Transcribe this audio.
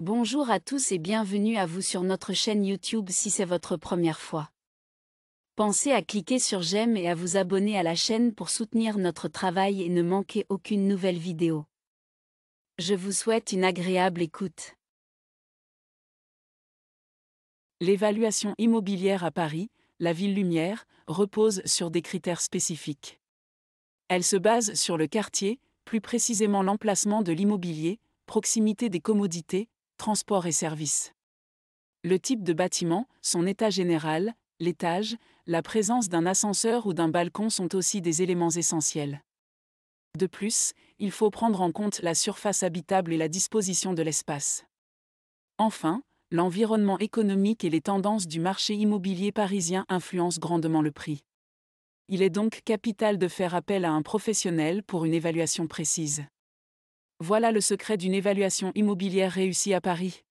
Bonjour à tous et bienvenue à vous sur notre chaîne YouTube si c'est votre première fois. Pensez à cliquer sur j'aime et à vous abonner à la chaîne pour soutenir notre travail et ne manquer aucune nouvelle vidéo. Je vous souhaite une agréable écoute. L'évaluation immobilière à Paris, la ville lumière, repose sur des critères spécifiques. Elle se base sur le quartier, plus précisément l'emplacement de l'immobilier, proximité des commodités, transports et services. Le type de bâtiment, son état général, l'étage, la présence d'un ascenseur ou d'un balcon sont aussi des éléments essentiels. De plus, il faut prendre en compte la surface habitable et la disposition de l'espace. Enfin, l'environnement économique et les tendances du marché immobilier parisien influencent grandement le prix. Il est donc capital de faire appel à un professionnel pour une évaluation précise. Voilà le secret d'une évaluation immobilière réussie à Paris.